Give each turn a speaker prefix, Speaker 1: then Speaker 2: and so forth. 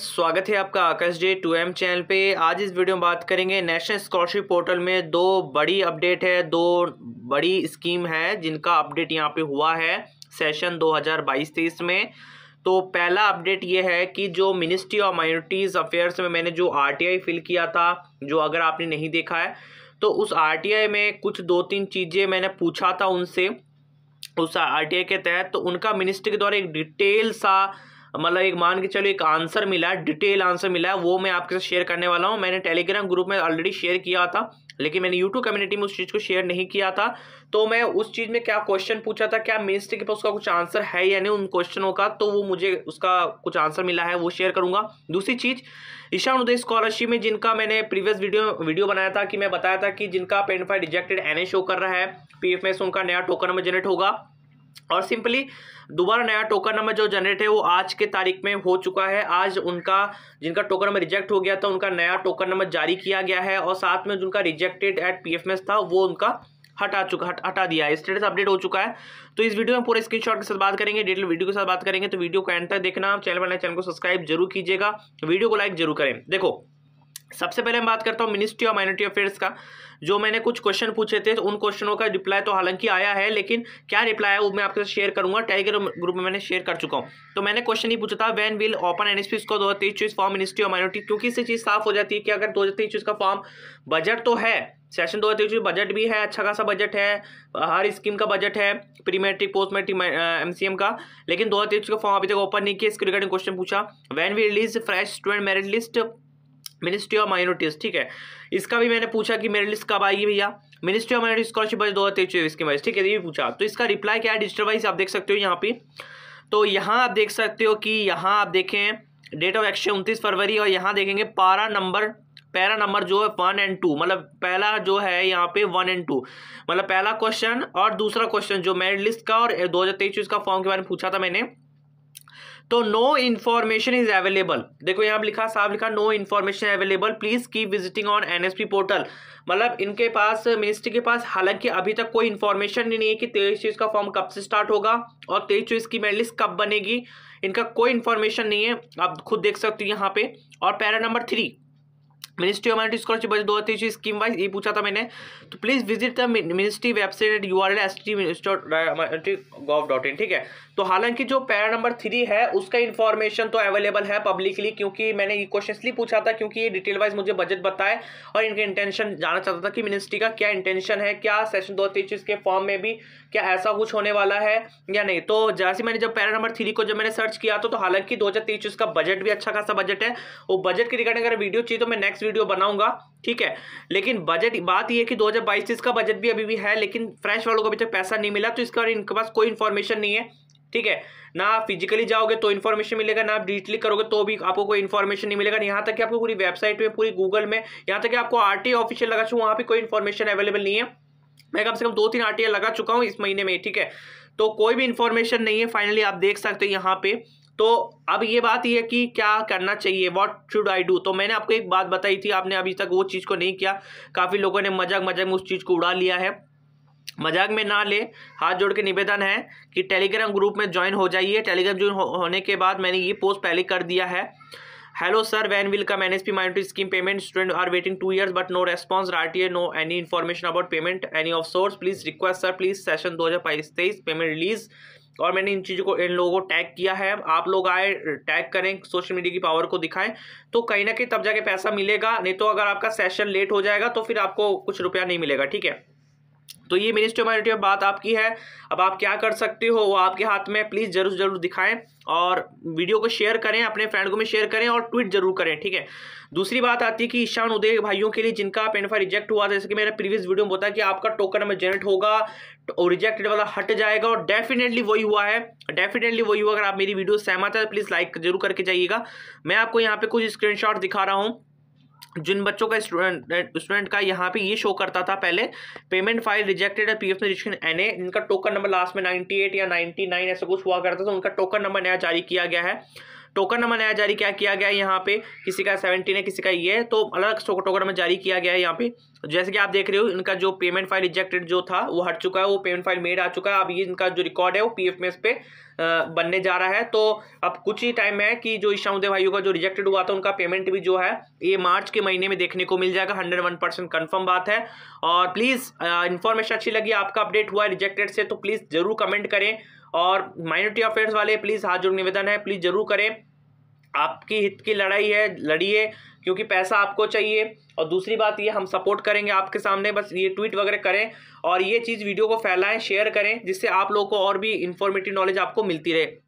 Speaker 1: स्वागत है आपका Akash ji to M channel पे आज इस वीडियो में बात करेंगे नेशनल स्कॉलरशिप पोर्टल में दो बड़ी अपडेट है दो बड़ी स्कीम है जिनका अपडेट यहाँ पे हुआ है सेशन 2022-23 में तो पहला अपडेट ये है कि जो मिनिस्ट्री ऑफ माइनॉरिटीज़ अफेयर्स में मैंने जो आरटीआई फिल किया था जो अगर आपने नहीं देखा है तो उस आर में कुछ दो तीन चीज़ें मैंने पूछा था उनसे उस आर के तहत तो उनका मिनिस्ट्री के द्वारा एक डिटेल सा मतलब एक मान के चलो एक आंसर मिला है डिटेल आंसर मिला है वो मैं आपके साथ शेयर करने वाला हूँ मैंने टेलीग्राम ग्रुप में ऑलरेडी शेयर किया था लेकिन मैंने यूट्यूब कम्युनिटी में उस चीज़ को शेयर नहीं किया था तो मैं उस चीज़ में क्या क्वेश्चन पूछा था क्या मीन्स के पास उसका कुछ आंसर है या नहीं उन क्वेश्चनों का तो वो मुझे उसका कुछ आंसर मिला है वो शेयर करूंगा दूसरी चीज़ ईशान उदय स्कॉलरशिप में जिनका मैंने प्रीवियस वीडियो वीडियो बनाया था कि मैं बताया था कि जिनका payment file rejected N show कर रहा है पी में उनका नया टोकन में जनरेट होगा और सिंपली दोबारा नया टोकन नंबर जो जनरेट है वो आज के तारीख में हो चुका है आज उनका जिनका टोकन नंबर रिजेक्ट हो गया था उनका नया टोकन नंबर जारी किया गया है और साथ में जिनका रिजेक्टेड एट पी था वो उनका हटा चुका हट, हटा दिया है स्टेटस अपडेट हो चुका है तो इस वीडियो में पूरे स्क्रीनशॉट के साथ बात करेंगे डिटेल वीडियो के साथ बात करेंगे तो वीडियो को एंड तक देखना चैनल बनाए चैनल को सब्सक्राइब जरूर कीजिएगा वीडियो को लाइक जरूर करें देखो सबसे पहले मैं बात करता हूँ मिनिस्ट्री ऑफ माइनॉरिटी अफेयर्स का जो मैंने कुछ क्वेश्चन पूछे थे तो उन क्वेश्चनों का रिप्लाई तो हालांकि आया है लेकिन क्या रिप्लाई है वो मैं आपके साथ शेयर करूंगा टेलीग्राम ग्रुप में मैंने शेयर कर चुका हूँ तो मैंने क्वेश्चन ही पूछा था when will open N S P score दो हज़ार तेईस फॉर्म मिनिस्ट्री ऑफ माइनॉरिटी क्योंकि इससे चीज़ साफ हो जाती है कि अगर दो हज़ार तेईस का फॉर्म बजट तो है सेशन दो हज़ार तेईस बजट भी है अच्छा खासा बजट है हर स्कीम का बजट है pre matric post matric MCM का लेकिन दो हज़ार तेईस का फॉर्म अभी तक ओपन नहीं किया इसके रिगार्डिंग क्वेश्चन पूछा when we release fresh student merit list ministry of minorities ठीक है इसका भी मैंने पूछा कि मेरिट लिस्ट कब आएगी भैया मिनिस्ट्री ऑफ माइनॉरिटी स्कॉलरशिप दो हज़ार तेईस चौबीस के ठीक है तो ये पूछा तो इसका रिप्लाई क्या है डिजिटल वाइज आप देख सकते हो यहाँ पे तो यहाँ आप देख सकते हो कि यहाँ आप देखें डेट ऑफ एक्शन उनतीस फरवरी और यहाँ देखेंगे पारा नंबर पहला नंबर जो है वन एंड टू मतलब पहला जो है यहाँ पे वन एंड टू मतलब पहला क्वेश्चन और दूसरा क्वेश्चन जो मेरिट लिस्ट का और दो हज़ार तेईस का फॉर्म के बारे में पूछा था मैंने तो नो इन्फॉर्मेशन इज अवेलेबल देखो यहाँ लिखा साफ लिखा no information available please keep visiting on NSP portal मतलब इनके पास मिनिस्ट्री के पास हालांकि अभी तक कोई इन्फॉर्मेशन नहीं है कि तेईस चीज का फॉर्म कब से स्टार्ट होगा और तेईस चीज की मेरिट लिस्ट कब बनेगी इनका कोई इन्फॉर्मेशन नहीं है आप खुद देख सकते हो यहाँ पे और para number three ministry of minority scholarship budget दो हज़ार स्कीम वाइज ये पूछा था मैंने तो please visit the ministry website at U R L S T gov dot in ठीक है तो हालांकि जो पैरा नंबर थ्री है उसका इन्फॉर्मेशन तो अवेलेबल है पब्लिकली क्योंकि मैंने ये क्वेश्चन इसलिए पूछा था क्योंकि ये डिटेल वाइज मुझे बजट बताए और इनके इंटेंशन जानना चाहता था कि मिनिस्ट्री का क्या इंटेंशन है क्या सेशन दो हज़ार के फॉर्म में भी क्या ऐसा कुछ होने वाला है या नहीं तो जैसे मैंने जब पैरा नंबर थ्री को जब मैंने सर्च किया तो, तो हालांकि दो हज़ार का बजट भी अच्छा खासा बजट है वो बजट के रिगार्डिंग अगर वीडियो चाहिए तो मैं नेक्स्ट वीडियो बनाऊंगा ठीक है लेकिन बजट बात यह है कि 2022-23 का बजट भी अभी भी है लेकिन फ्रेश वालों को अभी तक पैसा नहीं मिला तो इसके बारे इनके पास कोई इन्फॉर्मेशन नहीं है ठीक है ना आप फिजिकली जाओगे तो इन्फॉर्मेशन मिलेगा ना आप डिजिटली करोगे तो भी आपको कोई इन्फॉर्मेशन नहीं मिलेगा यहाँ तक कि आपको पूरी वेबसाइट में पूरी गूगल में यहाँ तक कि आपको आर टी ऑफिशियल लगा चुका वहाँ पर कोई इन्फॉर्मेशन अवेलेबल नहीं है मैं कम से कम दो तीन आर लगा चुका हूँ इस महीने में ठीक है तो कोई भी इन्फॉर्मेशन नहीं है फाइनली आप देख सकते हो यहाँ पे तो अब ये बात ये कि क्या करना चाहिए व्हाट शुड आई डू तो मैंने आपको एक बात बताई थी आपने अभी तक वो चीज़ को नहीं किया काफ़ी लोगों ने मजाक मजाक में उस चीज़ को उड़ा लिया है मजाक में ना ले हाथ जोड़ के निवेदन है कि टेलीग्राम ग्रुप में ज्वाइन हो जाइए टेलीग्राम ज्वाइन होने के बाद मैंने ये पोस्ट पहले कर दिया है hello sir when will come N S P minority scheme payment student are waiting two years but no response T A no any information about payment any of source please request sir please session दो हज़ार तेईस payment release और मैंने इन चीज़ों को इन लोगों को tag किया है आप लोग आए टैग करें सोशल मीडिया की पावर को दिखाएं तो कहीं ना कहीं तब जाके पैसा मिलेगा नहीं तो अगर आपका सेशन लेट हो जाएगा तो फिर आपको कुछ रुपया नहीं मिलेगा ठीक है तो ये मिनिस्ट्री ऑफ माइनॉरिटी बात आपकी है अब आप क्या कर सकते हो वो आपके हाथ में प्लीज़ जरूर जरूर दिखाएं और वीडियो को शेयर करें अपने फ्रेंड को भी शेयर करें और ट्वीट जरूर करें ठीक है दूसरी बात आती है कि ईशान उदय भाइयों के लिए जिनका पेनफा रिजेक्ट हुआ था जैसे कि मेरा प्रीवियस वीडियो में बताया कि आपका टोकन नंबर जनरेट होगा और रिजेक्टेड वाला हट जाएगा और डेफिनेटली वही हुआ है डेफिनेटली वही हुआ अगर आप मेरी वीडियो सहमत है प्लीज़ लाइक जरूर करके जाइएगा मैं आपको यहाँ पे कुछ स्क्रीनशॉट दिखा रहा हूँ जिन बच्चों का स्टूडेंट स्टूडेंट का यहाँ पे ये शो करता था पहले पेमेंट फाइल रिजेक्टेड है पीएफ ने एन ए इनका टोकन नंबर लास्ट में 98 या 99 ऐसा कुछ हुआ करता था तो उनका टोकन नंबर नया जारी किया गया है टोकन नंबर नया जारी क्या किया गया है यहाँ पे किसी का सेवेंटीन है किसी का ये तो अलग टोकन नंबर जारी किया गया है यहाँ पे जैसे कि आप देख रहे हो इनका जो पेमेंट फाइल रिजेक्टेड जो था वो हट चुका है वो पेमेंट फाइल मेड आ चुका है अब ये इनका जो रिकॉर्ड है वो पी एफ में इस पे बनने जा रहा है तो अब कुछ ही टाइम है कि जो ईशाउदे भाइयों का जो रिजेक्टेड हुआ था उनका पेमेंट भी जो है ये मार्च के महीने में देखने को मिल जाएगा हंड्रेड वन परसेंट कन्फर्म बात है और प्लीज़ इन्फॉर्मेशन अच्छी लगी आपका अपडेट हुआ है रिजेक्टेड से तो प्लीज़ ज़रूर कमेंट करें और माइनॉरिटी अफेयर्स वाले प्लीज़ हाथ जोड़ निवेदन है प्लीज़ ज़रूर करें आपकी हित की लड़ाई है लड़िए क्योंकि पैसा आपको चाहिए और दूसरी बात ये हम सपोर्ट करेंगे आपके सामने बस ये ट्वीट वगैरह करें और ये चीज़ वीडियो को फैलाएं शेयर करें जिससे आप लोगों को और भी इन्फॉर्मेटिव नॉलेज आपको मिलती रहे